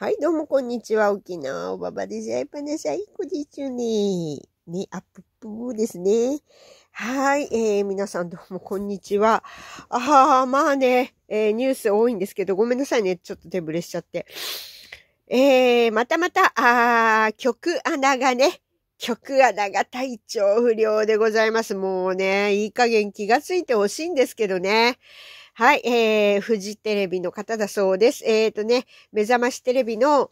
はい、どうもこんにちは。沖縄おばばでしゃいぱなさい。こじちゅね。ね、アッププーですね。はい、えー、皆さんどうもこんにちは。あー、まあね、えー、ニュース多いんですけど、ごめんなさいね。ちょっと手ぶれしちゃって。えー、またまた、あー、曲穴がね、曲穴が体調不良でございます。もうね、いい加減気がついてほしいんですけどね。はい、えー、富士テレビの方だそうです。えー、とね、目覚ましテレビの、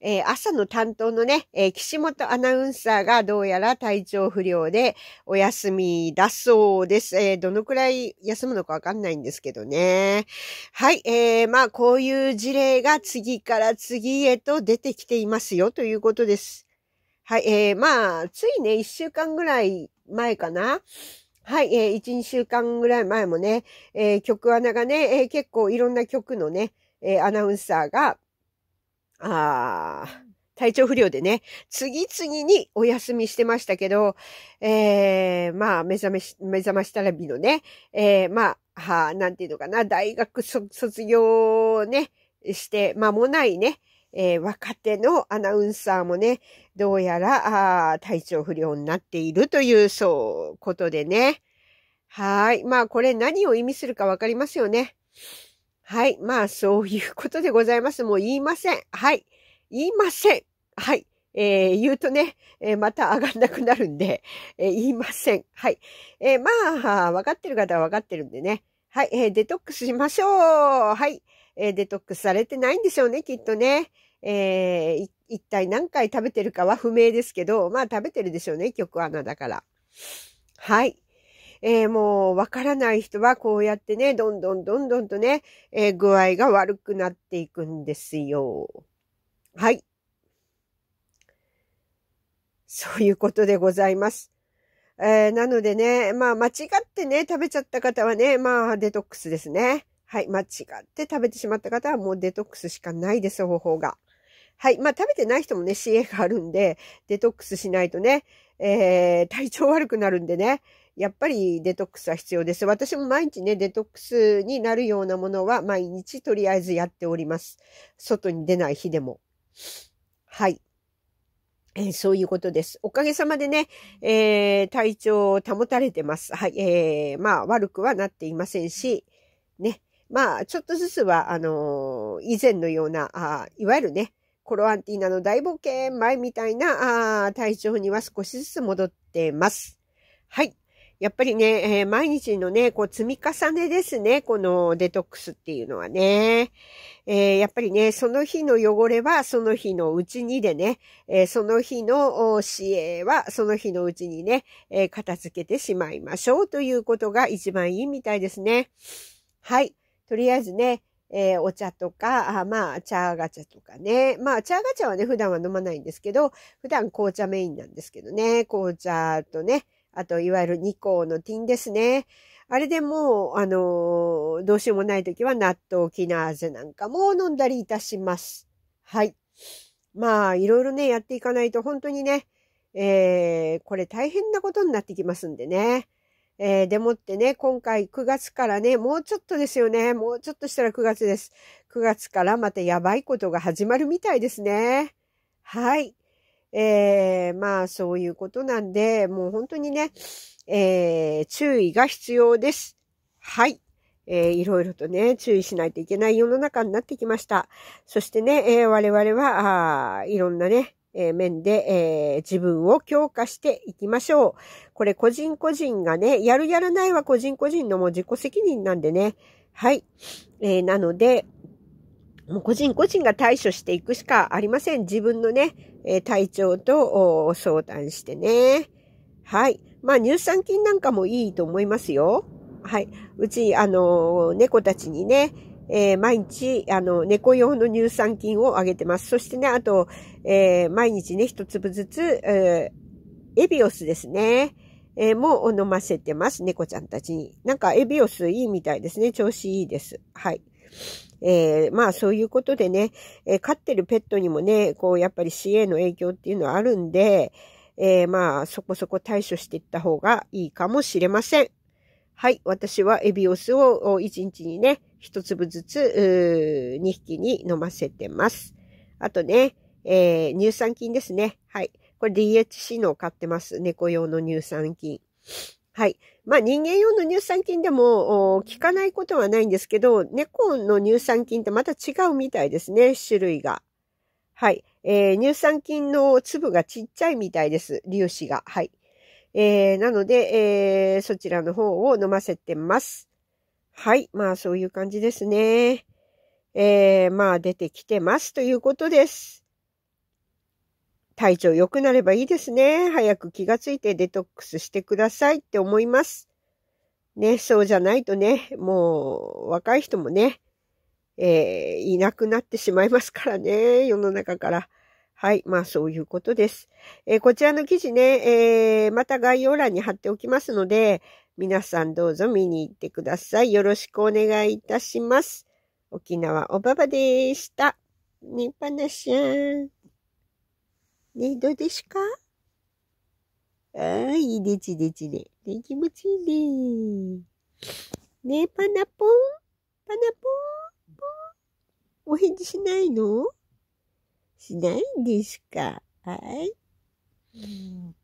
えー、朝の担当のね、えー、岸本アナウンサーがどうやら体調不良でお休みだそうです。えー、どのくらい休むのかわかんないんですけどね。はい、えー、まあ、こういう事例が次から次へと出てきていますよということです。はい、えー、まあ、ついね、一週間ぐらい前かな。はい、えー、1、2週間ぐらい前もね、えー、曲穴がね、えー、結構いろんな曲のね、えー、アナウンサーが、あー、体調不良でね、次々にお休みしてましたけど、えー、まあ、目覚めし、目覚ましテレビのね、えー、まあ、はなんていうのかな、大学卒業ね、して間もないね、えー、若手のアナウンサーもね、どうやら、あ体調不良になっているという、そう、ことでね。はい。まあ、これ何を意味するかわかりますよね。はい。まあ、そういうことでございます。もう言いません。はい。言いません。はい。えー、言うとね、えー、また上がんなくなるんで、えー、言いません。はい。えー、まあ、わかってる方はわかってるんでね。はい。えー、デトックスしましょう。はい。えー、デトックスされてないんでしょうね、きっとね。えー、一体何回食べてるかは不明ですけど、まあ食べてるでしょうね、極穴だから。はい。えー、もうわからない人はこうやってね、どんどんどんどんとね、えー、具合が悪くなっていくんですよ。はい。そういうことでございます。えー、なのでね、まあ間違ってね、食べちゃった方はね、まあデトックスですね。はい。間違って食べてしまった方はもうデトックスしかないです、方法が。はい。まあ食べてない人もね、CA があるんで、デトックスしないとね、えー、体調悪くなるんでね、やっぱりデトックスは必要です。私も毎日ね、デトックスになるようなものは毎日とりあえずやっております。外に出ない日でも。はい。えそういうことです。おかげさまでね、えー、体調を保たれてます。はい。えー、まあ、悪くはなっていませんし、ね。まあ、ちょっとずつは、あのー、以前のような、あいわゆるね、コロアンティーナの大冒険前みたいなあ体調には少しずつ戻ってます。はい。やっぱりね、えー、毎日のね、こう積み重ねですね、このデトックスっていうのはね。えー、やっぱりね、その日の汚れはその日のうちにでね、えー、その日の死援はその日のうちにね、えー、片付けてしまいましょうということが一番いいみたいですね。はい。とりあえずね、えー、お茶とか、あまあ、チャーガチャとかね。まあ、チャーガチャはね、普段は飲まないんですけど、普段紅茶メインなんですけどね、紅茶とね、あと、いわゆる2項のティンですね。あれでもう、あのどうしようもない時は納豆キナーゼなんかも飲んだりいたします。はい。まあ、いろいろね、やっていかないと本当にね、えー、これ大変なことになってきますんでね。えー、でもってね、今回9月からね、もうちょっとですよね。もうちょっとしたら9月です。9月からまたやばいことが始まるみたいですね。はい。えー、まあそういうことなんで、もう本当にね、えー、注意が必要です。はい。えー、いろいろとね、注意しないといけない世の中になってきました。そしてね、えー、我々は、あいろんなね、えー、面で、えー、自分を強化していきましょう。これ個人個人がね、やるやらないは個人個人のもう自己責任なんでね。はい。えー、なので、もう個人個人が対処していくしかありません。自分のね、え体調と相談してね。はい。まあ、乳酸菌なんかもいいと思いますよ。はい。うち、あの、猫たちにね、えー、毎日、あの、猫用の乳酸菌をあげてます。そしてね、あと、えー、毎日ね、一粒ずつ、えー、エビオスですね。えー、も飲ませてます。猫ちゃんたちに。なんか、エビオスいいみたいですね。調子いいです。はい。えー、まあそういうことでね、えー、飼ってるペットにもね、こうやっぱり死への影響っていうのはあるんで、えー、まあそこそこ対処していった方がいいかもしれません。はい、私はエビオスを1日にね、1粒ずつ、2匹に飲ませてます。あとね、え乳酸菌ですね。はい。これ DHC のを買ってます。猫用の乳酸菌。はい。まあ人間用の乳酸菌でも効かないことはないんですけど、猫の乳酸菌ってまた違うみたいですね、種類が。はい。えー、乳酸菌の粒がちっちゃいみたいです、粒子が。はい。えー、なので、えー、そちらの方を飲ませてます。はい。まあそういう感じですね。えー、まあ出てきてますということです。体調良くなればいいですね。早く気がついてデトックスしてくださいって思います。ね、そうじゃないとね、もう若い人もね、えー、いなくなってしまいますからね、世の中から。はい。まあ、そういうことです。えー、こちらの記事ね、えー、また概要欄に貼っておきますので、皆さんどうぞ見に行ってください。よろしくお願いいたします。沖縄おばばでした。にっぱなしゃーん。ね、どうですかあいいでちでちね。ね、気持ちいいね。ねえ、パナポンパナポンポンお返事しないのしないんですかはい。うん